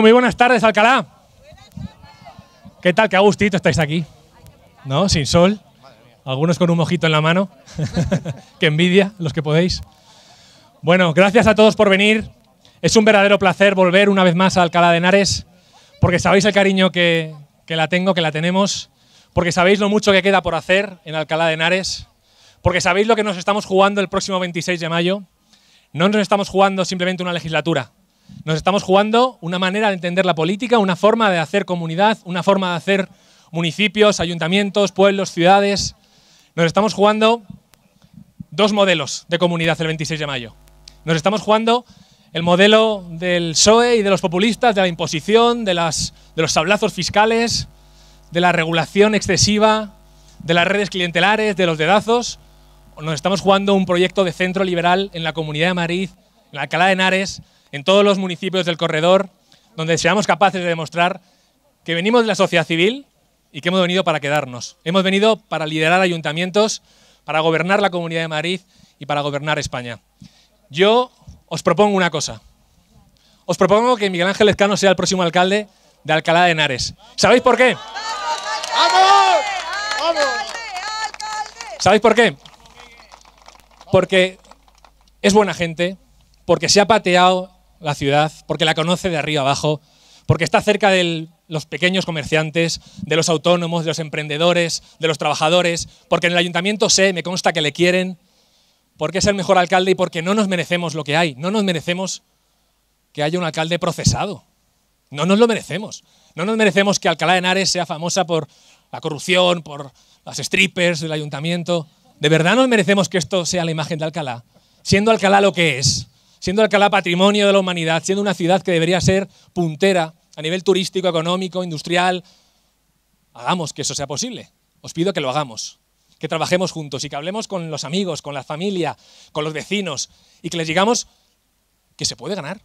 muy buenas tardes, Alcalá. ¿Qué tal? Qué agustito estáis aquí. ¿No? Sin sol. Algunos con un mojito en la mano. Qué envidia, los que podéis. Bueno, gracias a todos por venir. Es un verdadero placer volver una vez más a Alcalá de Henares, porque sabéis el cariño que, que la tengo, que la tenemos, porque sabéis lo mucho que queda por hacer en Alcalá de Henares, porque sabéis lo que nos estamos jugando el próximo 26 de mayo. No nos estamos jugando simplemente una legislatura, nos estamos jugando una manera de entender la política, una forma de hacer comunidad, una forma de hacer municipios, ayuntamientos, pueblos, ciudades. Nos estamos jugando dos modelos de comunidad el 26 de mayo. Nos estamos jugando el modelo del PSOE y de los populistas, de la imposición, de, los sablazos fiscales, de la regulación excesiva, de las redes clientelares, de los dedazos. Nos estamos jugando un proyecto de centro liberal en la Comunidad de Madrid, en la Alcalá de Henares, en todos los municipios del corredor, donde seamos capaces de demostrar que venimos de la sociedad civil y que hemos venido para quedarnos. Hemos venido para liderar ayuntamientos, para gobernar la Comunidad de Madrid y para gobernar España. Yo os propongo una cosa. Os propongo que Miguel Ángel Escano sea el próximo alcalde de Alcalá de Henares. ¿Sabéis por qué? ¡Vamos! ¡Vamos! ¿Sabéis por qué? Porque es buena gente, porque se ha pateado la ciudad, porque la conoce de arriba abajo, porque está cerca de los pequeños comerciantes, de los autónomos, de los emprendedores, de los trabajadores, porque en el ayuntamiento sé, me consta que le quieren, porque es el mejor alcalde y porque no nos merecemos lo que hay, no nos merecemos que haya un alcalde procesado, no nos lo merecemos, no nos merecemos que Alcalá de Henares sea famosa por la corrupción, por las strippers del ayuntamiento, de verdad nos merecemos que esto sea la imagen de Alcalá, siendo Alcalá lo que es siendo Alcalá patrimonio de la humanidad, siendo una ciudad que debería ser puntera a nivel turístico, económico, industrial. Hagamos que eso sea posible. Os pido que lo hagamos, que trabajemos juntos y que hablemos con los amigos, con la familia, con los vecinos y que les digamos que se puede ganar,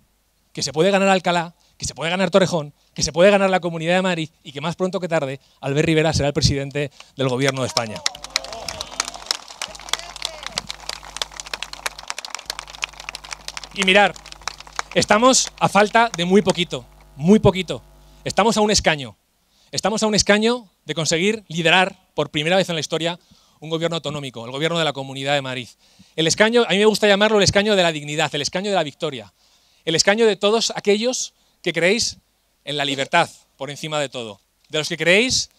que se puede ganar Alcalá, que se puede ganar Torrejón, que se puede ganar la Comunidad de Madrid y que más pronto que tarde Albert Rivera será el presidente del Gobierno de España. Y mirar, estamos a falta de muy poquito, muy poquito. Estamos a un escaño. Estamos a un escaño de conseguir liderar por primera vez en la historia un gobierno autonómico, el gobierno de la Comunidad de Madrid. El escaño, a mí me gusta llamarlo el escaño de la dignidad, el escaño de la victoria, el escaño de todos aquellos que creéis en la libertad por encima de todo, de los que creéis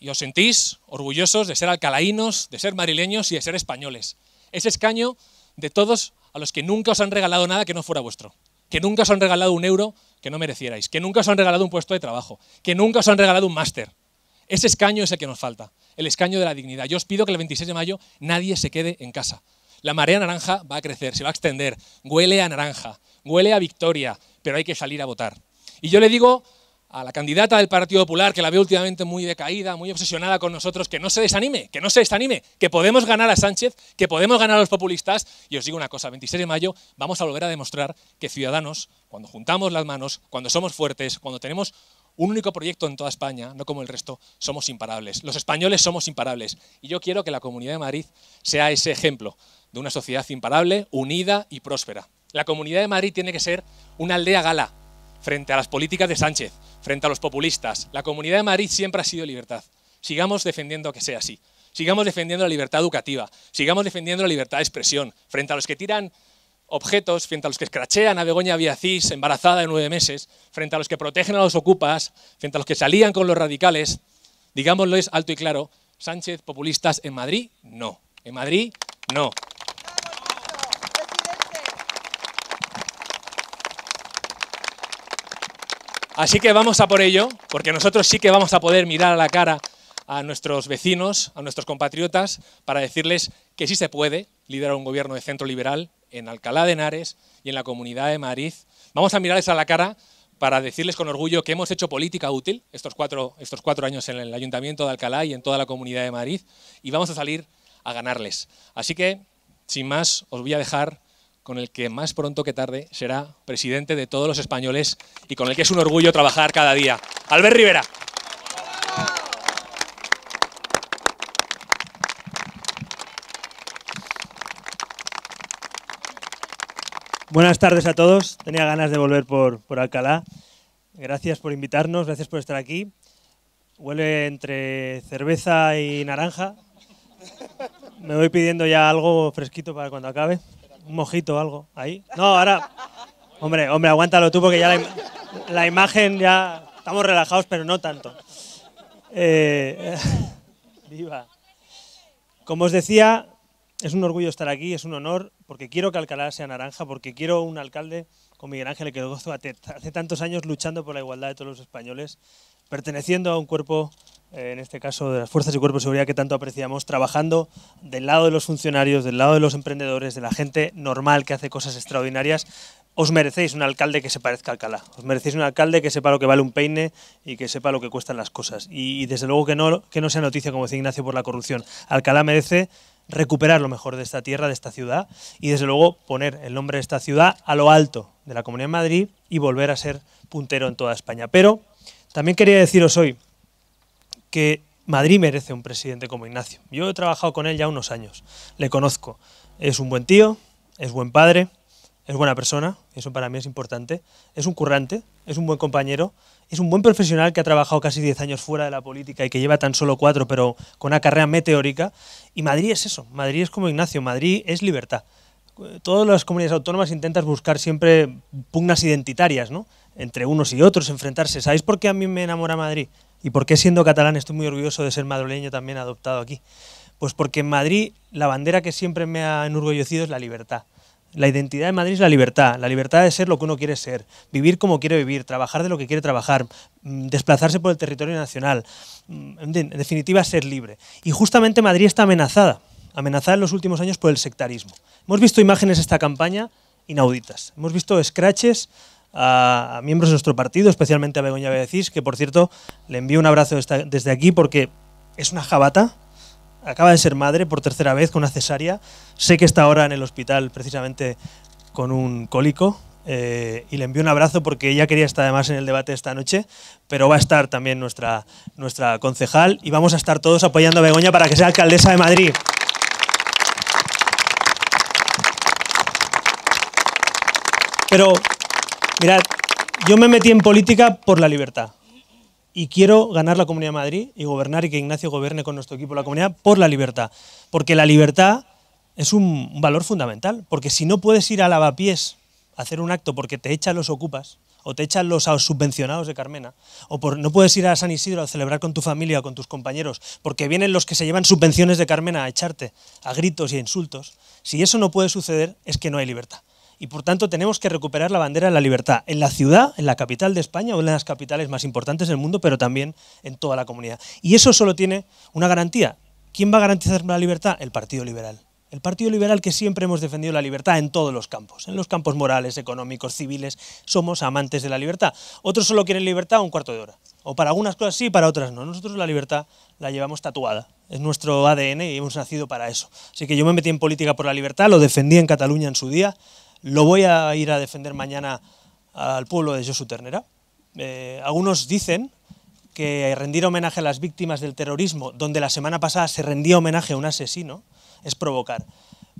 y os sentís orgullosos de ser alcalainos, de ser marileños y de ser españoles. Ese escaño de todos a los que nunca os han regalado nada que no fuera vuestro, que nunca os han regalado un euro que no merecierais, que nunca os han regalado un puesto de trabajo, que nunca os han regalado un máster. Ese escaño es el que nos falta, el escaño de la dignidad. Yo os pido que el 26 de mayo nadie se quede en casa. La marea naranja va a crecer, se va a extender, huele a naranja, huele a victoria, pero hay que salir a votar. Y yo le digo a la candidata del Partido Popular, que la veo últimamente muy decaída, muy obsesionada con nosotros, que no se desanime, que no se desanime, que podemos ganar a Sánchez, que podemos ganar a los populistas. Y os digo una cosa, 26 de mayo vamos a volver a demostrar que Ciudadanos, cuando juntamos las manos, cuando somos fuertes, cuando tenemos un único proyecto en toda España, no como el resto, somos imparables. Los españoles somos imparables. Y yo quiero que la Comunidad de Madrid sea ese ejemplo de una sociedad imparable, unida y próspera. La Comunidad de Madrid tiene que ser una aldea gala frente a las políticas de Sánchez frente a los populistas. La Comunidad de Madrid siempre ha sido libertad. Sigamos defendiendo que sea así. Sigamos defendiendo la libertad educativa. Sigamos defendiendo la libertad de expresión frente a los que tiran objetos, frente a los que escrachean a Begoña Villacís, embarazada de nueve meses, frente a los que protegen a los ocupas, frente a los que salían con los radicales. Digámoslo es alto y claro, Sánchez populistas en Madrid, no. En Madrid, no. Así que vamos a por ello, porque nosotros sí que vamos a poder mirar a la cara a nuestros vecinos, a nuestros compatriotas, para decirles que sí se puede liderar un gobierno de centro liberal en Alcalá de Henares y en la Comunidad de Madrid. Vamos a mirarles a la cara para decirles con orgullo que hemos hecho política útil estos cuatro, estos cuatro años en el Ayuntamiento de Alcalá y en toda la Comunidad de Madrid y vamos a salir a ganarles. Así que, sin más, os voy a dejar con el que más pronto que tarde será presidente de todos los españoles y con el que es un orgullo trabajar cada día. Albert Rivera. Buenas tardes a todos. Tenía ganas de volver por, por, Alcalá. Gracias por invitarnos, gracias por estar aquí. Huele entre cerveza y naranja. Me voy pidiendo ya algo fresquito para cuando acabe un mojito o algo ahí. No, ahora. Hombre, hombre, aguántalo tú porque ya la, imagen ya. Estamos relajados, pero no tanto. viva. Eh, Como os decía, es un orgullo estar aquí, es un honor, porque quiero que Alcalá sea naranja, porque quiero un alcalde con Miguel Ángel que gozo hace tantos años luchando por la igualdad de todos los españoles, perteneciendo a un cuerpo eh, en este caso de las fuerzas y cuerpos de seguridad que tanto apreciamos, trabajando del lado de los funcionarios, del lado de los emprendedores, de la gente normal que hace cosas extraordinarias. Os merecéis un alcalde que se parezca a Alcalá, os merecéis un alcalde que sepa lo que vale un peine y que sepa lo que cuestan las cosas. Y, desde luego que no, que no sea noticia, como decía Ignacio, por la corrupción. Alcalá merece recuperar lo mejor de esta tierra, de esta ciudad, y desde luego poner el nombre de esta ciudad a lo alto de la Comunidad de Madrid y volver a ser puntero en toda España. Pero también quería deciros hoy que Madrid merece un presidente como Ignacio. Yo he trabajado con él ya unos años, le conozco. Es un buen tío, es buen padre, es buena persona, eso para mí es importante, es un currante, es un buen compañero, es un buen profesional que ha trabajado casi 10 años fuera de la política y que lleva tan solo 4, pero con una carrera meteórica. Y Madrid es eso, Madrid es como Ignacio, Madrid es libertad. Todas las comunidades autónomas intentas buscar siempre pugnas identitarias, Entre unos y otros, enfrentarse. ¿Sabéis por qué a mí me enamora Madrid? ¿Y por qué siendo catalán estoy muy orgulloso de ser madrileño también adoptado aquí? Pues porque en Madrid la bandera que siempre me ha enorgullecido es la libertad. La identidad de Madrid es la libertad, la libertad de ser lo que uno quiere ser, vivir como quiere vivir, trabajar de lo que quiere trabajar, mm, desplazarse por el territorio nacional, mm, en definitiva ser libre. Y justamente Madrid está amenazada, amenazada en los últimos años por el sectarismo. Hemos visto imágenes esta campaña inauditas, hemos visto scratches a, miembros de nuestro partido, especialmente a Begoña Becís, que por cierto le envío un abrazo desde aquí porque es una jabata, acaba de ser madre por tercera vez con una cesárea, sé que está ahora en el hospital precisamente con un cólico, eh, y le envío un abrazo porque ella quería estar además en el debate esta noche, pero va a estar también nuestra, nuestra concejal y vamos a estar todos apoyando a Begoña para que sea alcaldesa de Madrid. Pero Mirad, yo me metí en política por la libertad y quiero ganar la Comunidad de Madrid y gobernar y que Ignacio gobierne con nuestro equipo la comunidad por la libertad. Porque la libertad es un valor fundamental, porque si no puedes ir a lavapiés a hacer un acto porque te echan los ocupas o te echan los subvencionados de Carmena, o no puedes ir a San Isidro a celebrar con tu familia o con tus compañeros, porque vienen los que se llevan subvenciones de Carmena a echarte a gritos y a insultos, si eso no puede suceder es que no hay libertad y por tanto tenemos que recuperar la bandera de la libertad en la ciudad, en la capital de España o en las capitales más importantes del mundo, pero también en toda la comunidad. Y eso solo tiene una garantía. ¿Quién va a garantizar la libertad? El Partido Liberal. El Partido Liberal que siempre hemos defendido la libertad en todos los campos, en los campos morales, económicos, civiles, somos amantes de la libertad. Otros solo quieren libertad un cuarto de hora. O para algunas cosas sí, para otras no. Nosotros la libertad la llevamos tatuada. Es nuestro ADN y hemos nacido para eso. Así que yo me metí en política por la libertad, lo defendí en Cataluña en su día, lo voy a ir a defender mañana al pueblo de Josu Ternera. Eh, algunos dicen que rendir homenaje a las víctimas del terrorismo, donde la semana pasada se rendía homenaje a un asesino, es provocar.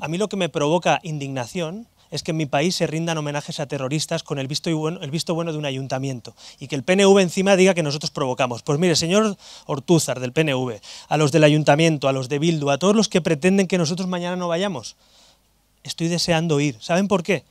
A mí lo que me provoca indignación es que en mi país se rindan homenajes a terroristas con el visto, bueno, el visto bueno de un ayuntamiento y que el PNV encima diga que nosotros provocamos. Pues mire, señor Ortúzar del PNV, a los del ayuntamiento, a los de Bildu, a todos los que pretenden que nosotros mañana no vayamos, estoy deseando ir. ¿Saben por qué?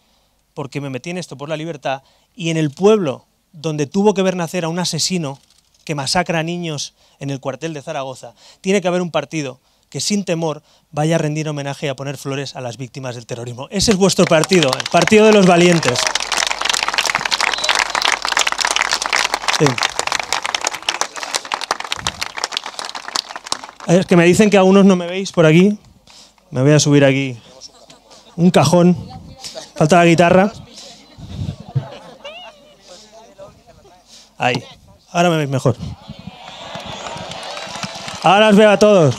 Porque me metí en esto por la libertad y en el pueblo donde tuvo que ver nacer a un asesino que masacra a niños en el cuartel de Zaragoza, tiene que haber un partido que sin temor vaya a rendir homenaje y a poner flores a las víctimas del terrorismo. Ese es vuestro partido, el Partido de los Valientes. Es que me dicen que a no me veis por aquí. Me voy a subir aquí un cajón, falta la guitarra. Ahí, ahora me veis mejor. Ahora os veo a todos.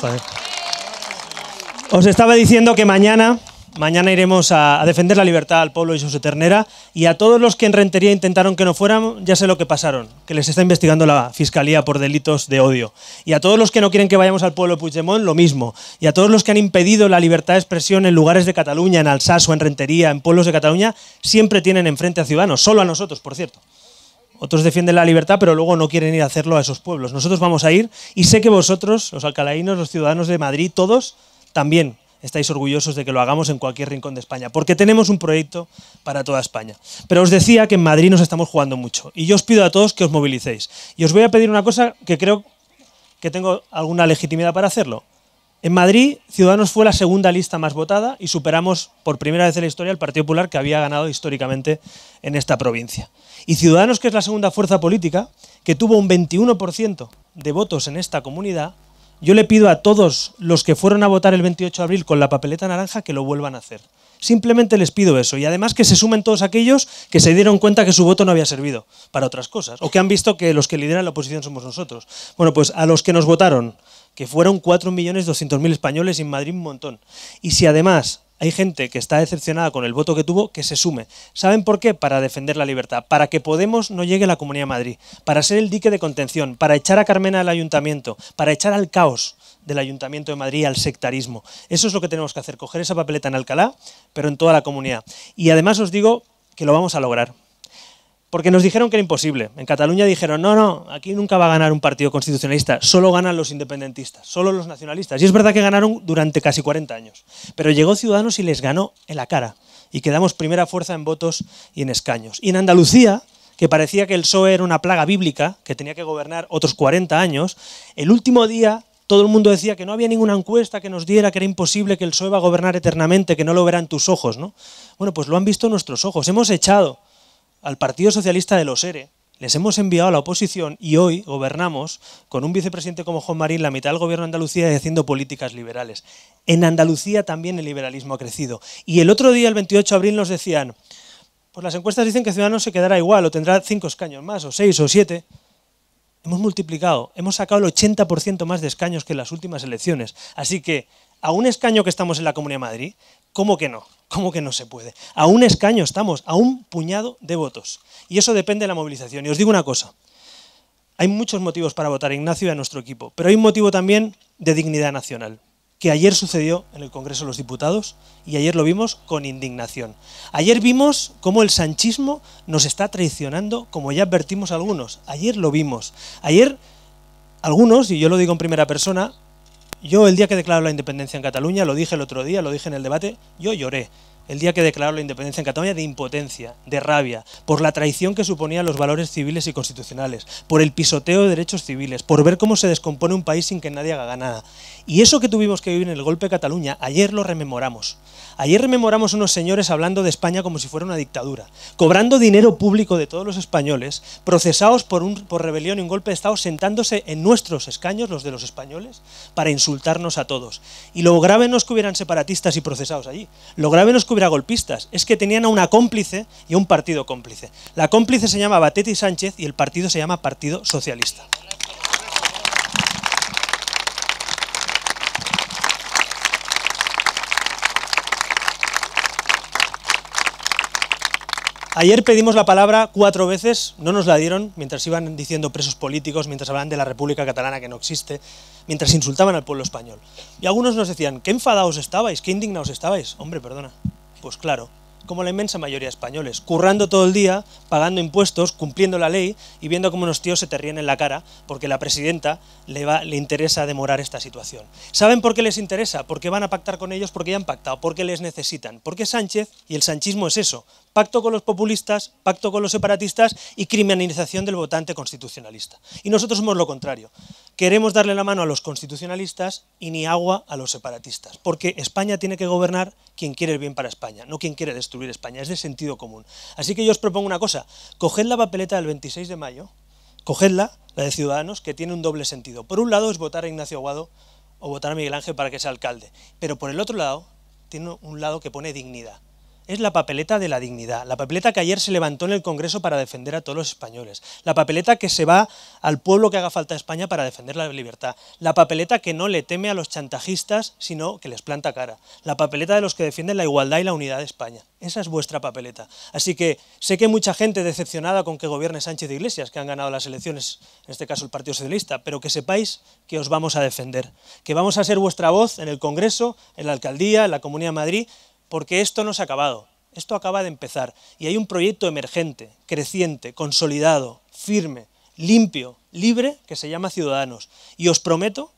Os estaba diciendo que mañana Mañana iremos a, defender la libertad al pueblo y su ternera. Y a todos los que en Rentería intentaron que no fueran, ya sé lo que pasaron, que les está investigando la Fiscalía por delitos de odio. Y a todos los que no quieren que vayamos al pueblo de Puigdemont, lo mismo. Y a todos los que han impedido la libertad de expresión en lugares de Cataluña, en o en Rentería, en pueblos de Cataluña, siempre tienen enfrente a ciudadanos, solo a nosotros, por cierto. Otros defienden la libertad, pero luego no quieren ir a hacerlo a esos pueblos. Nosotros vamos a ir y sé que vosotros, los alcalainos, los ciudadanos de Madrid, todos también estáis orgullosos de que lo hagamos en cualquier rincón de España, porque tenemos un proyecto para toda España. Pero os decía que en Madrid nos estamos jugando mucho y yo os pido a todos que os movilicéis. Y os voy a pedir una cosa que creo que tengo alguna legitimidad para hacerlo. En Madrid, Ciudadanos fue la segunda lista más votada y superamos por primera vez en la historia al Partido Popular que había ganado históricamente en esta provincia. Y Ciudadanos, que es la segunda fuerza política, que tuvo un 21% de votos en esta comunidad, yo le pido a todos los que fueron a votar el 28 de abril con la papeleta naranja que lo vuelvan a hacer. Simplemente les pido eso. Y además que se sumen todos aquellos que se dieron cuenta que su voto no había servido para otras cosas. O que han visto que los que lideran la oposición somos nosotros. Bueno, pues a los que nos votaron, que fueron 4.200.000 españoles y en Madrid un montón. Y si además hay gente que está decepcionada con el voto que tuvo que se sume. ¿Saben por qué? Para defender la libertad, para que Podemos no llegue a la Comunidad de Madrid, para ser el dique de contención, para echar a Carmena al ayuntamiento, para echar al caos del Ayuntamiento de Madrid al sectarismo. Eso es lo que tenemos que hacer, coger esa papeleta en Alcalá, pero en toda la comunidad. Y además os digo que lo vamos a lograr porque nos dijeron que era imposible. En Cataluña dijeron, no, no, aquí nunca va a ganar un partido constitucionalista, solo ganan los independentistas, solo los nacionalistas. Y es verdad que ganaron durante casi 40 años, pero llegó Ciudadanos y les ganó en la cara, y quedamos primera fuerza en votos y en escaños. Y en Andalucía, que parecía que el PSOE era una plaga bíblica, que tenía que gobernar otros 40 años, el último día todo el mundo decía que no había ninguna encuesta que nos diera que era imposible que el PSOE va a gobernar eternamente, que no lo verán tus ojos, ¿no? Bueno, pues lo han visto nuestros ojos. Hemos echado al Partido Socialista de los ERE, les hemos enviado a la oposición y hoy gobernamos con un vicepresidente como Juan Marín la mitad del gobierno de Andalucía y haciendo políticas liberales. En Andalucía también el liberalismo ha crecido. Y el otro día, el 28 de abril, nos decían, pues las encuestas dicen que Ciudadanos se quedará igual o tendrá cinco escaños más o seis o siete. Hemos multiplicado, hemos sacado el 80% más de escaños que en las últimas elecciones. Así que, a un escaño que estamos en la Comunidad de Madrid, ¿cómo que no? ¿Cómo que no se puede? A un escaño estamos, a un puñado de votos. Y eso depende de la movilización. Y os digo una cosa, hay muchos motivos para votar a Ignacio y a nuestro equipo, pero hay un motivo también de dignidad nacional, que ayer sucedió en el Congreso de los Diputados y ayer lo vimos con indignación. Ayer vimos cómo el sanchismo nos está traicionando, como ya advertimos algunos. Ayer lo vimos. Ayer algunos, y yo lo digo en primera persona, yo el día que declaró la independencia en Cataluña, lo dije el otro día, lo dije en el debate, yo lloré. El día que declaró la independencia en Cataluña de impotencia, de rabia, por la traición que suponían los valores civiles y constitucionales, por el pisoteo de derechos civiles, por ver cómo se descompone un país sin que nadie haga nada. Y eso que tuvimos que vivir en el golpe de Cataluña, ayer lo rememoramos. Ayer rememoramos unos señores hablando de España como si fuera una dictadura, cobrando dinero público de todos los españoles, procesados por, por rebelión y un golpe de Estado, sentándose en nuestros escaños, los de los españoles, para insultarnos a todos. Y lo grave no es que hubieran separatistas y procesados allí, lo grave no es que hubiera golpistas, es que tenían a una cómplice y a un partido cómplice. La cómplice se llama Batete Sánchez y el partido se llama Partido Socialista. Ayer pedimos la palabra cuatro veces, no nos la dieron mientras iban diciendo presos políticos, mientras hablaban de la República Catalana que no existe, mientras insultaban al pueblo español. Y algunos nos decían, qué enfadados estabais, qué indignados estabais. Hombre, perdona. Pues claro, como la inmensa mayoría de españoles, currando todo el día, pagando impuestos, cumpliendo la ley y viendo cómo unos tíos se te ríen en la cara porque la presidenta le, va, le interesa demorar esta situación. ¿Saben por qué les interesa? Porque van a pactar con ellos, porque ya han pactado, porque les necesitan. Porque Sánchez, y el sanchismo es eso, pacto con los populistas, pacto con los separatistas y criminalización del votante constitucionalista. Y nosotros somos lo contrario. Queremos darle la mano a los constitucionalistas y ni agua a los separatistas, porque España tiene que gobernar quien quiere el bien para España, no quien quiere destruir España, es de sentido común. Así que yo os propongo una cosa, coged la papeleta del 26 de mayo, cogedla, la de Ciudadanos, que tiene un doble sentido. Por un lado es votar a Ignacio Aguado o votar a Miguel Ángel para que sea alcalde, pero por el otro lado tiene un lado que pone dignidad es la papeleta de la dignidad, la papeleta que ayer se levantó en el Congreso para defender a todos los españoles, la papeleta que se va al pueblo que haga falta a España para defender la libertad, la papeleta que no le teme a los chantajistas, sino que les planta cara, la papeleta de los que defienden la igualdad y la unidad de España. Esa es vuestra papeleta. Así que sé que hay mucha gente decepcionada con que gobierne Sánchez de Iglesias, que han ganado las elecciones, en este caso el Partido Socialista, pero que sepáis que os vamos a defender, que vamos a ser vuestra voz en el Congreso, en la Alcaldía, en la Comunidad de Madrid, porque esto no se ha acabado, esto acaba de empezar y hay un proyecto emergente, creciente, consolidado, firme, limpio, libre, que se llama Ciudadanos. Y os prometo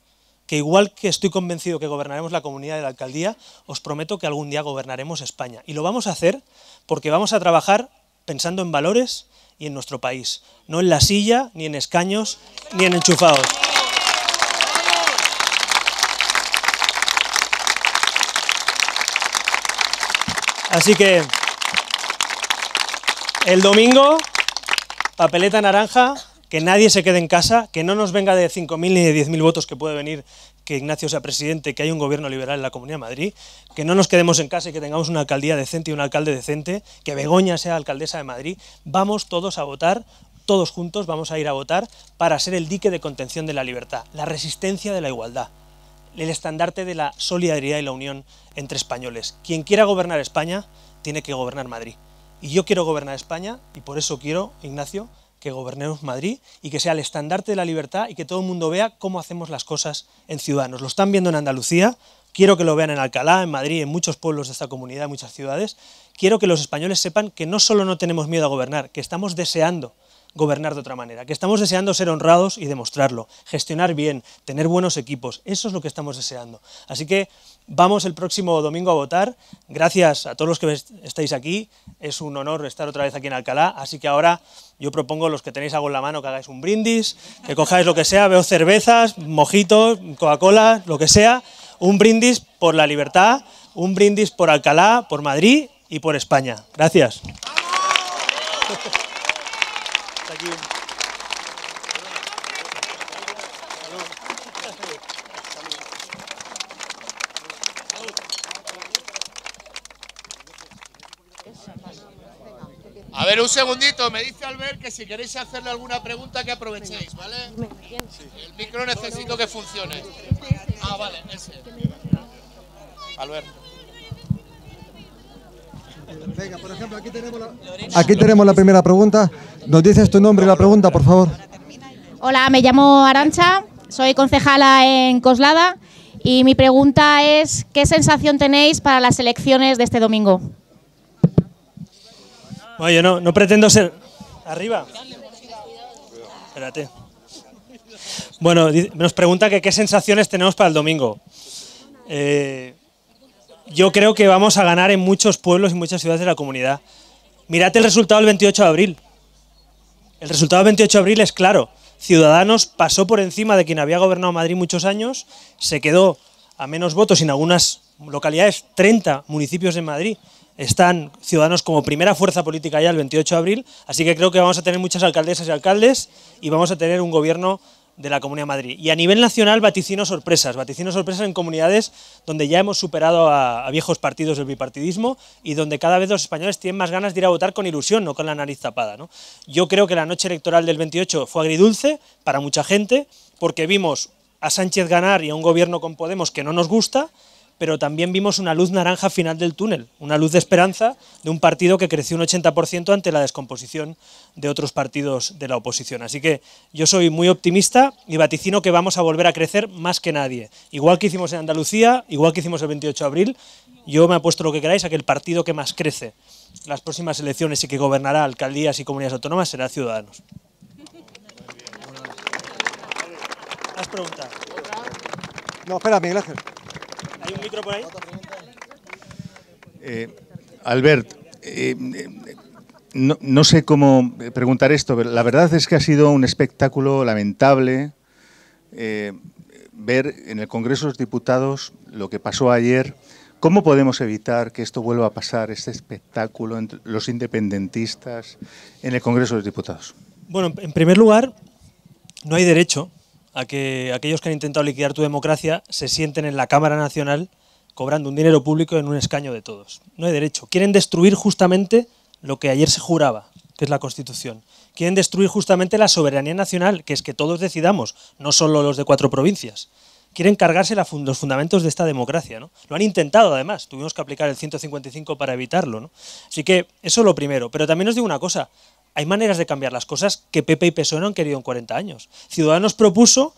que igual que estoy convencido que gobernaremos la comunidad de la alcaldía, os prometo que algún día gobernaremos España. Y lo vamos a hacer porque vamos a trabajar pensando en valores y en nuestro país, no en la silla, ni en escaños, ni en enchufados. Así que el domingo, papeleta naranja, que nadie se quede en casa, que no nos venga de 5.000 ni de 10.000 votos que puede venir que Ignacio sea presidente, que hay un gobierno liberal en la Comunidad de Madrid, que no nos quedemos en casa y que tengamos una alcaldía decente y un alcalde decente, que Begoña sea alcaldesa de Madrid. Vamos todos a votar, todos juntos vamos a ir a votar para ser el dique de contención de la libertad, la resistencia de la igualdad, el estandarte de la solidaridad y la unión entre españoles. Quien quiera gobernar España tiene que gobernar Madrid. Y yo quiero gobernar España y por eso quiero, Ignacio, que gobernemos Madrid y que sea el estandarte de la libertad y que todo el mundo vea cómo hacemos las cosas en Ciudadanos. Lo están viendo en Andalucía, quiero que lo vean en Alcalá, en Madrid, en muchos pueblos de esta comunidad, en muchas ciudades. Quiero que los españoles sepan que no solo no tenemos miedo a gobernar, que estamos deseando gobernar de otra manera, que estamos deseando ser honrados y demostrarlo, gestionar bien, tener buenos equipos, eso es lo que estamos deseando. Así que vamos el próximo domingo a votar, gracias a todos los que estáis aquí, es un honor estar otra vez aquí en Alcalá, así que ahora yo propongo a los que tenéis algo en la mano que hagáis un brindis, que cojáis lo que sea, veo cervezas, mojitos, Coca-Cola, lo que sea, un brindis por la libertad, un brindis por Alcalá, por Madrid y por España. Gracias. A ver, un segundito, me dice Albert que si queréis hacerle alguna pregunta que aprovechéis, ¿vale? El micro necesito que funcione. Ah, vale, ese. Albert aquí tenemos la, primera pregunta. ¿Nos dices tu nombre y la pregunta, por favor? Hola, me llamo Arancha, soy concejala en Coslada y mi pregunta es ¿qué sensación tenéis para las elecciones de este domingo? Oye, no, no pretendo ser... Arriba. Espérate. Bueno, nos pregunta que qué sensaciones tenemos para el domingo. Eh, yo creo que vamos a ganar en muchos pueblos y muchas ciudades de la comunidad. Mirad el resultado del 28 de abril. El resultado del 28 de abril es claro. Ciudadanos pasó por encima de quien había gobernado Madrid muchos años, se quedó a menos votos en algunas localidades, 30 municipios de Madrid están Ciudadanos como primera fuerza política ya el 28 de abril, así que creo que vamos a tener muchas alcaldesas y alcaldes y vamos a tener un gobierno de la Comunidad de Madrid. Y a nivel nacional, vaticino sorpresas, vaticino sorpresas en comunidades donde ya hemos superado a, viejos partidos del bipartidismo y donde cada vez los españoles tienen más ganas de ir a votar con ilusión, no con la nariz tapada. ¿no? Yo creo que la noche electoral del 28 fue agridulce para mucha gente, porque vimos a Sánchez ganar y a un gobierno con Podemos que no nos gusta, pero también vimos una luz naranja final del túnel, una luz de esperanza de un partido que creció un 80% ante la descomposición de otros partidos de la oposición. Así que yo soy muy optimista y vaticino que vamos a volver a crecer más que nadie. Igual que hicimos en Andalucía, igual que hicimos el 28 de abril, yo me apuesto lo que queráis a que el partido que más crece las próximas elecciones y que gobernará alcaldías y comunidades autónomas será Ciudadanos. No, espera, Miguel ¿Hay un micro por ahí? Eh, Albert, eh, eh, no, sé cómo preguntar esto, pero la verdad es que ha sido un espectáculo lamentable ver en el Congreso de los Diputados lo que pasó ayer. ¿Cómo podemos evitar que esto vuelva a pasar, este espectáculo entre los independentistas en el Congreso de los Diputados? Bueno, en primer lugar, no hay derecho a que aquellos que han intentado liquidar tu democracia se sienten en la Cámara Nacional cobrando un dinero público en un escaño de todos. No hay derecho. Quieren destruir justamente lo que ayer se juraba, que es la Constitución. Quieren destruir justamente la soberanía nacional, que es que todos decidamos, no solo los de cuatro provincias. Quieren cargarse los fundamentos de esta democracia. ¿no? Lo han intentado, además. Tuvimos que aplicar el 155 para evitarlo. Así que eso es lo primero. Pero también os digo una cosa hay maneras de cambiar las cosas que Pepe y Peso no han querido en 40 años. Ciudadanos propuso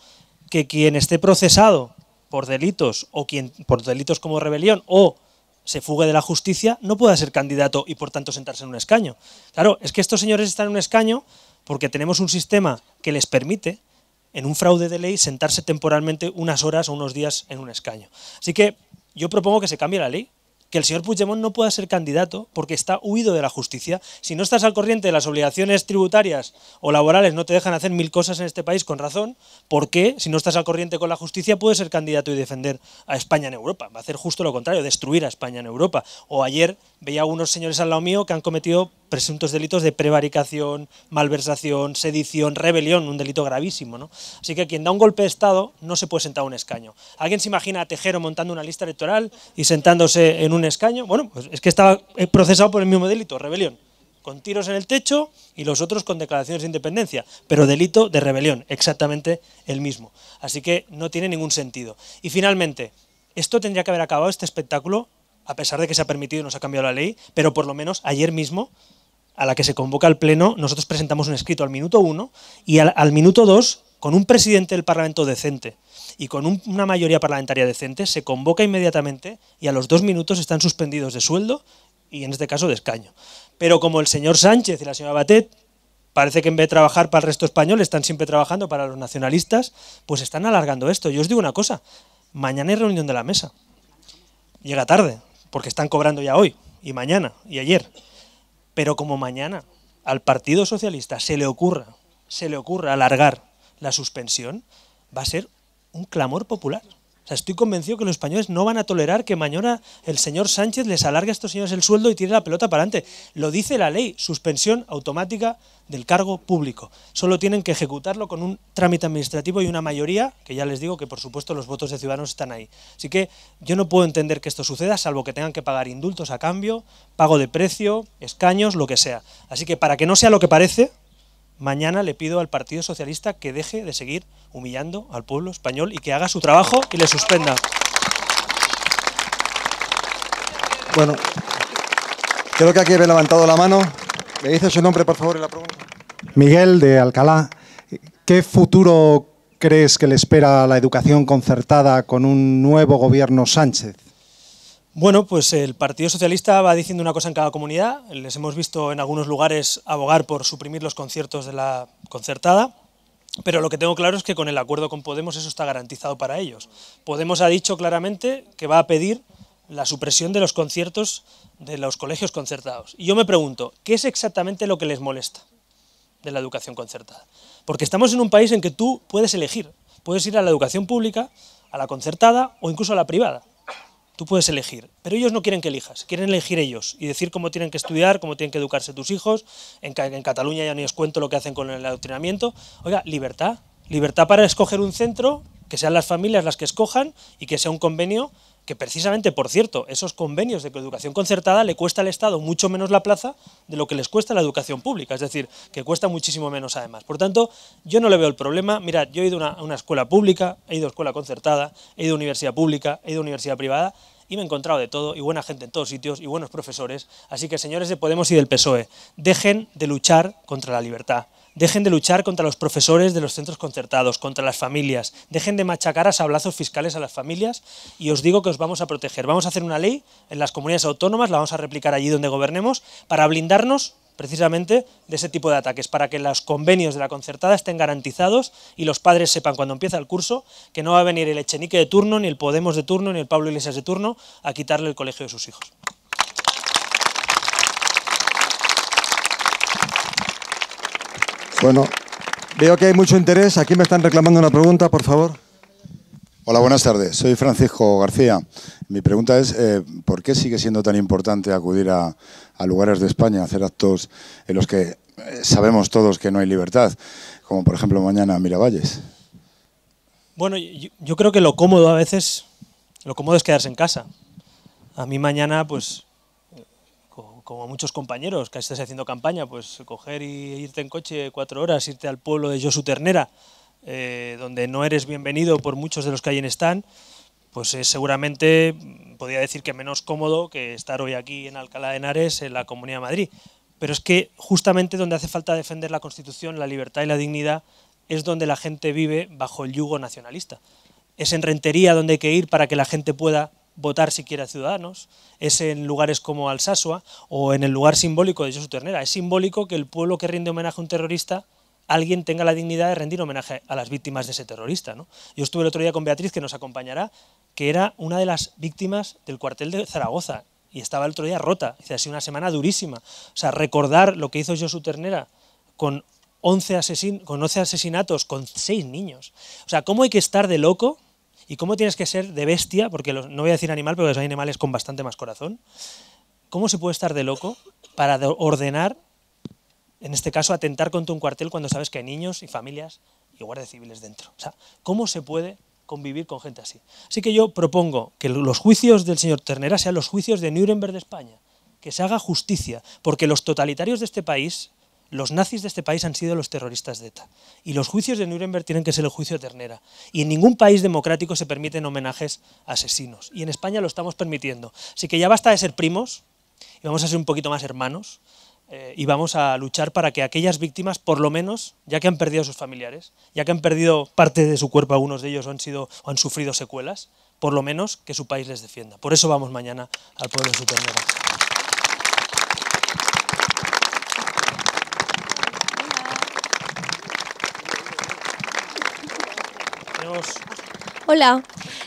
que quien esté procesado por delitos o quien por delitos como rebelión o se fugue de la justicia no pueda ser candidato y por tanto sentarse en un escaño. Claro, es que estos señores están en un escaño porque tenemos un sistema que les permite en un fraude de ley sentarse temporalmente unas horas o unos días en un escaño. Así que yo propongo que se cambie la ley que el señor Puigdemont no pueda ser candidato porque está huido de la justicia. Si no estás al corriente de las obligaciones tributarias o laborales, no te dejan hacer mil cosas en este país con razón, ¿por qué, si no estás al corriente con la justicia, puedes ser candidato y defender a España en Europa? Va a hacer justo lo contrario, destruir a España en Europa. O ayer veía a unos señores al lado mío que han cometido presuntos delitos de prevaricación, malversación, sedición, rebelión, un delito gravísimo. Así que quien da un golpe de Estado no se puede sentar a un escaño. ¿Alguien se imagina a Tejero montando una lista electoral y sentándose en un escaño. Bueno, pues es que estaba eh, procesado por el mismo delito, rebelión. Con tiros en el techo y los otros con declaraciones de independencia, pero delito de rebelión, exactamente el mismo. Así que no tiene ningún sentido. Y finalmente, esto tendría que haber acabado este espectáculo, a pesar de que se ha permitido y se ha cambiado la ley, pero por lo menos ayer mismo a la que se convoca el Pleno, nosotros presentamos un escrito al minuto uno, y al, minuto dos, con un presidente del Parlamento decente y con una mayoría parlamentaria decente, se convoca inmediatamente y a los dos minutos están suspendidos de sueldo y en este caso de escaño. Pero como el señor Sánchez y la señora Batet parece que en vez de trabajar para el resto español están siempre trabajando para los nacionalistas, pues están alargando esto. Yo os digo una cosa, mañana hay reunión de la mesa. Llega tarde, porque están cobrando ya hoy y mañana y ayer. Pero como mañana al Partido Socialista se le ocurra, se le ocurra alargar la suspensión, va a ser un clamor popular estoy convencido que los españoles no van a tolerar que mañana el señor Sánchez les alargue a estos señores el sueldo y tire la pelota para adelante. Lo dice la ley, suspensión automática del cargo público. Solo tienen que ejecutarlo con un trámite administrativo y una mayoría, que ya les digo que por supuesto los votos de ciudadanos están ahí. Así que yo no puedo entender que esto suceda, salvo que tengan que pagar indultos a cambio, pago de precio, escaños, lo que sea. Así que para que no sea lo que parece, Mañana le pido al Partido Socialista que deje de seguir humillando al pueblo español y que haga su trabajo y le suspenda. Bueno, creo que aquí he levantado la mano. ¿Me dice su nombre, por favor, la pregunta? Miguel de Alcalá. ¿Qué futuro crees que le espera a la educación concertada con un nuevo gobierno Sánchez? Bueno, pues el Partido Socialista va diciendo una cosa en cada comunidad. Les hemos visto en algunos lugares abogar por suprimir los conciertos de la concertada. Pero lo que tengo claro es que con el acuerdo con Podemos eso está garantizado para ellos. Podemos ha dicho claramente que va a pedir la supresión de los conciertos de los colegios concertados. Y yo me pregunto, ¿qué es exactamente lo que les molesta de la educación concertada? Porque estamos en un país en que tú puedes elegir, puedes ir a la educación pública, a la concertada o incluso a la privada. Tú puedes elegir, pero ellos no quieren que elijas, quieren elegir ellos y decir cómo tienen que estudiar, cómo tienen que educarse tus hijos. En, Cataluña ya ni os cuento lo que hacen con el adoctrinamiento. Oiga, libertad, libertad para escoger un centro, que sean las familias las que escojan y que sea un convenio que precisamente, por cierto, esos convenios de educación concertada le cuesta al Estado mucho menos la plaza de lo que les cuesta la educación pública, es decir, que cuesta muchísimo menos además. Por tanto, yo no le veo el problema. Mirad, yo he ido a una, escuela pública, he ido a escuela concertada, he ido a universidad pública, he ido a universidad privada y me he encontrado de todo, y buena gente en todos sitios, y buenos profesores. Así que, señores de Podemos y del PSOE, dejen de luchar contra la libertad. Dejen de luchar contra los profesores de los centros concertados, contra las familias. Dejen de machacar a sablazos fiscales a las familias y os digo que os vamos a proteger. Vamos a hacer una ley en las comunidades autónomas, la vamos a replicar allí donde gobernemos, para blindarnos precisamente de ese tipo de ataques, para que los convenios de la concertada estén garantizados y los padres sepan cuando empieza el curso que no va a venir el Echenique de turno, ni el Podemos de turno, ni el Pablo Iglesias de turno a quitarle el colegio de sus hijos. Bueno, veo que hay mucho interés. Aquí me están reclamando una pregunta, por favor. Hola, buenas tardes. Soy Francisco García. Mi pregunta es, eh, ¿por qué sigue siendo tan importante acudir a, lugares de España, a hacer actos en los que eh, sabemos todos que no hay libertad, como por ejemplo mañana Miravalles? Bueno, yo, yo creo que lo cómodo a veces, lo cómodo es quedarse en casa. A mí mañana, pues, como muchos compañeros que estás haciendo campaña, pues coger y irte en coche cuatro horas, irte al pueblo de Josu Ternera, eh, donde no eres bienvenido por muchos de los que allí Están, pues es eh, seguramente, podría decir que menos cómodo que estar hoy aquí en Alcalá de Henares, en la Comunidad de Madrid. Pero es que justamente donde hace falta defender la Constitución, la libertad y la dignidad, es donde la gente vive bajo el yugo nacionalista. Es en Rentería donde hay que ir para que la gente pueda votar siquiera Ciudadanos, es en lugares como Alsasua o en el lugar simbólico de Josu Ternera. Es simbólico que el pueblo que rinde homenaje a un terrorista alguien tenga la dignidad de rendir homenaje a las víctimas de ese terrorista. Yo estuve el otro día con Beatriz, que nos acompañará, que era una de las víctimas del cuartel de Zaragoza y estaba el otro día rota. ha sido una semana durísima. O sea, recordar lo que hizo Josu Ternera con 11, con asesinatos, con 6 niños. O sea, ¿cómo hay que estar de loco y cómo tienes que ser de bestia, porque no voy a decir animal, pero hay animales con bastante más corazón, cómo se puede estar de loco para ordenar, en este caso, atentar contra un cuartel cuando sabes que hay niños y familias y guardias civiles dentro. O sea, ¿cómo se puede convivir con gente así? Así que yo propongo que los juicios del señor Ternera sean los juicios de Nuremberg de España, que se haga justicia, porque los totalitarios de este país los nazis de este país han sido los terroristas de ETA. Y los juicios de Nuremberg tienen que ser el juicio de ternera. Y en ningún país democrático se permiten homenajes a asesinos. Y en España lo estamos permitiendo. Así que ya basta de ser primos y vamos a ser un poquito más hermanos. Eh, y vamos a luchar para que aquellas víctimas, por lo menos, ya que han perdido a sus familiares, ya que han perdido parte de su cuerpo, algunos de ellos han, o han sufrido secuelas, por lo menos que su país les defienda. Por eso vamos mañana al pueblo de su ternera. Hola,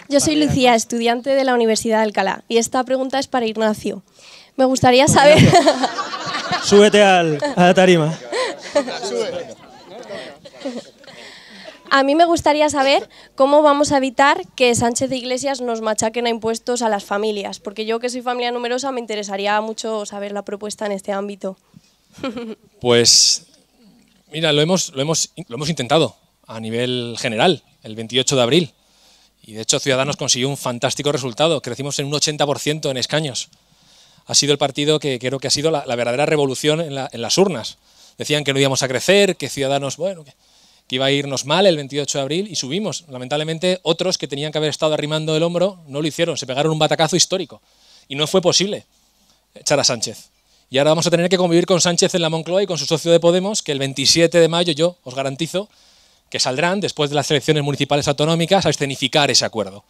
yo soy Lucía, estudiante de la Universidad de Alcalá y esta pregunta es para Ignacio. Me gustaría saber... Súbete a la tarima. A mí me gustaría saber cómo vamos a evitar que Sánchez de Iglesias nos machaquen a impuestos a las familias, porque yo que soy familia numerosa me interesaría mucho saber la propuesta en este ámbito. Pues mira, lo hemos intentado a nivel general el 28 de abril. Y de hecho Ciudadanos consiguió un fantástico resultado. Crecimos en un 80% en escaños. Ha sido el partido que creo que ha sido la, verdadera revolución en, las urnas. Decían que no íbamos a crecer, que Ciudadanos, bueno, que, que iba a irnos mal el 28 de abril y subimos. Lamentablemente otros que tenían que haber estado arrimando el hombro no lo hicieron, se pegaron un batacazo histórico. Y no fue posible echar a Sánchez. Y ahora vamos a tener que convivir con Sánchez en la Moncloa y con su socio de Podemos, que el 27 de mayo yo os garantizo que saldrán después de las elecciones municipales autonómicas a escenificar ese acuerdo.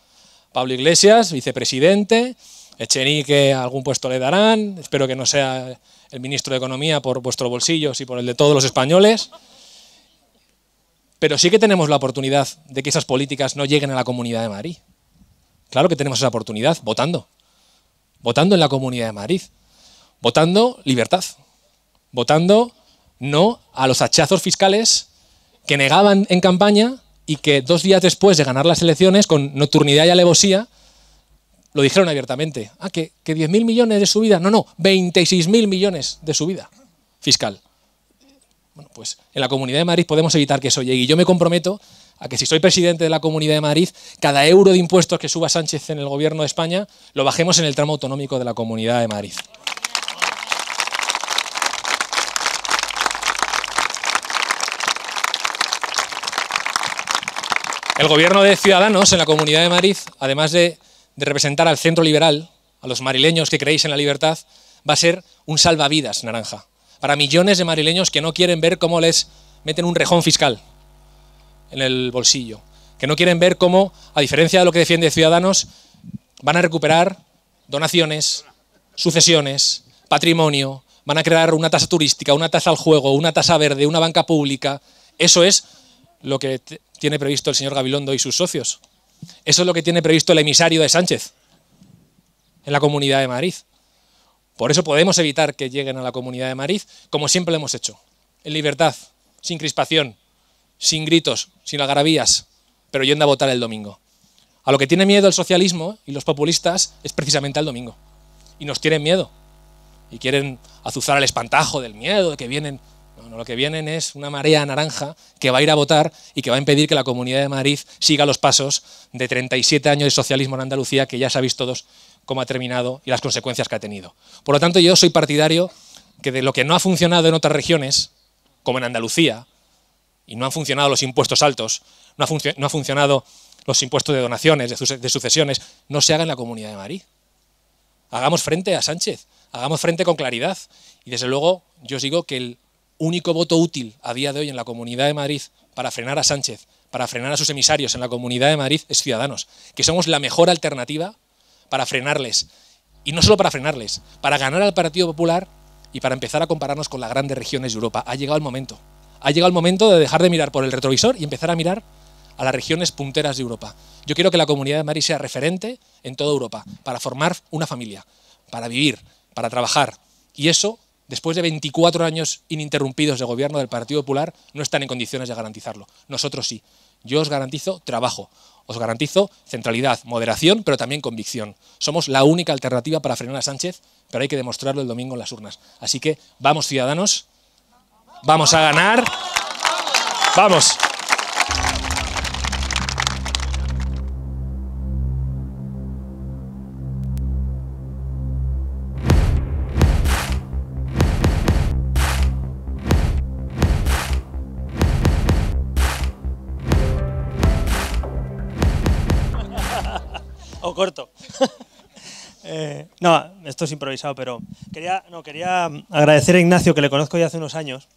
Pablo Iglesias, vicepresidente, Echenique algún puesto le darán, espero que no sea el ministro de Economía por vuestros bolsillos y por el de todos los españoles, pero sí que tenemos la oportunidad de que esas políticas no lleguen a la Comunidad de Madrid. Claro que tenemos esa oportunidad, votando. Votando en la Comunidad de Madrid. Votando libertad. Votando no a los hachazos fiscales que negaban en campaña y que dos días después de ganar las elecciones, con nocturnidad y alevosía, lo dijeron abiertamente. Ah, que, que 10.000 millones de subida. No, no, 26.000 millones de subida fiscal. Bueno, pues en la Comunidad de Madrid podemos evitar que eso llegue. Y yo me comprometo a que si soy presidente de la Comunidad de Madrid, cada euro de impuestos que suba Sánchez en el gobierno de España lo bajemos en el tramo autonómico de la Comunidad de Madrid. El gobierno de Ciudadanos en la Comunidad de Madrid, además de, representar al centro liberal, a los marileños que creéis en la libertad, va a ser un salvavidas naranja para millones de marileños que no quieren ver cómo les meten un rejón fiscal en el bolsillo, que no quieren ver cómo, a diferencia de lo que defiende Ciudadanos, van a recuperar donaciones, sucesiones, patrimonio, van a crear una tasa turística, una tasa al juego, una tasa verde, una banca pública. Eso es lo que tiene previsto el señor Gabilondo y sus socios. Eso es lo que tiene previsto el emisario de Sánchez en la Comunidad de Madrid. Por eso podemos evitar que lleguen a la Comunidad de Madrid, como siempre lo hemos hecho, en libertad, sin crispación, sin gritos, sin algarabías, pero yendo a votar el domingo. A lo que tiene miedo el socialismo y los populistas es precisamente al domingo. Y nos tienen miedo. Y quieren azuzar al espantajo del miedo, de que vienen lo que vienen es una marea naranja que va a ir a votar y que va a impedir que la Comunidad de Madrid siga los pasos de 37 años de socialismo en Andalucía, que ya sabéis todos cómo ha terminado y las consecuencias que ha tenido. Por lo tanto, yo soy partidario que de lo que no ha funcionado en otras regiones, como en Andalucía, y no han funcionado los impuestos altos, no ha, funcionado los impuestos de donaciones, de, sucesiones, no se haga en la Comunidad de Madrid. Hagamos frente a Sánchez, hagamos frente con claridad. Y desde luego, yo os digo que el único voto útil a día de hoy en la Comunidad de Madrid para frenar a Sánchez, para frenar a sus emisarios en la Comunidad de Madrid es Ciudadanos, que somos la mejor alternativa para frenarles. Y no solo para frenarles, para ganar al Partido Popular y para empezar a compararnos con las grandes regiones de Europa. Ha llegado el momento. Ha llegado el momento de dejar de mirar por el retrovisor y empezar a mirar a las regiones punteras de Europa. Yo quiero que la Comunidad de Madrid sea referente en toda Europa, para formar una familia, para vivir, para trabajar. Y eso después de 24 años ininterrumpidos de gobierno del Partido Popular, no están en condiciones de garantizarlo. Nosotros sí. Yo os garantizo trabajo, os garantizo centralidad, moderación, pero también convicción. Somos la única alternativa para frenar a Sánchez, pero hay que demostrarlo el domingo en las urnas. Así que vamos, ciudadanos, vamos a ganar. Vamos. corto. Eh, no, esto es improvisado, pero quería, no, quería agradecer a Ignacio, que le conozco ya hace unos años.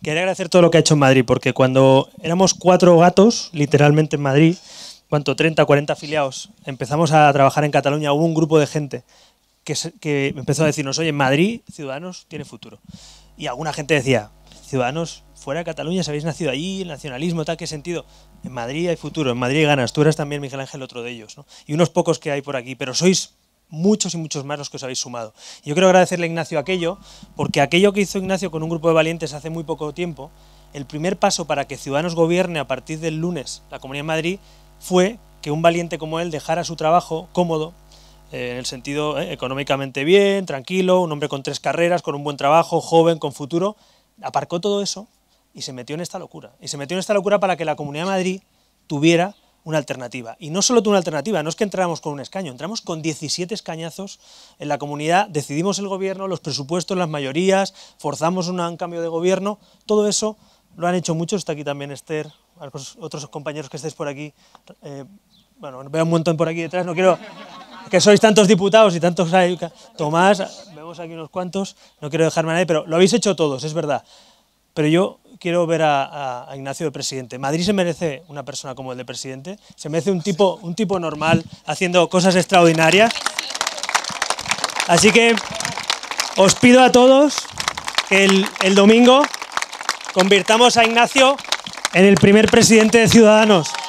Quería agradecer todo lo que ha hecho en Madrid, porque cuando éramos cuatro gatos, literalmente en Madrid, cuanto 30, 40 afiliados, empezamos a trabajar en Cataluña, hubo un grupo de gente que, que empezó a decirnos, oye, en Madrid, Ciudadanos tiene futuro. Y alguna gente decía, ciudadanos fuera de Cataluña, si habéis nacido allí, el nacionalismo, tal, qué sentido. En Madrid hay futuro, en Madrid hay ganas. Tú eras también, Miguel Ángel, otro de ellos. Y unos pocos que hay por aquí, pero sois muchos y muchos más los que os habéis sumado. Yo quiero agradecerle a Ignacio aquello, porque aquello que hizo Ignacio con un grupo de valientes hace muy poco tiempo, el primer paso para que Ciudadanos gobierne a partir del lunes la Comunidad de Madrid fue que un valiente como él dejara su trabajo cómodo, eh, en el sentido eh, económicamente bien, tranquilo, un hombre con tres carreras, con un buen trabajo, joven, con futuro, aparcó todo eso y se metió en esta locura. Y se metió en esta locura para que la Comunidad de Madrid tuviera una alternativa. Y no solo tuvo una alternativa, no es que entráramos con un escaño, entramos con 17 escañazos en la comunidad, decidimos el gobierno, los presupuestos, las mayorías, forzamos un cambio de gobierno, todo eso lo han hecho muchos, está aquí también Esther, otros compañeros que estéis por aquí, eh, bueno, veo un montón por aquí detrás, no quiero, que sois tantos diputados y tantos... Tomás, vemos aquí unos cuantos, no quiero dejarme a nadie, pero lo habéis hecho todos, es verdad. Pero yo quiero ver a, Ignacio de presidente. Madrid se merece una persona como el de presidente, se merece un tipo, un tipo normal haciendo cosas extraordinarias. Así que os pido a todos que el, el domingo convirtamos a Ignacio en el primer presidente de Ciudadanos.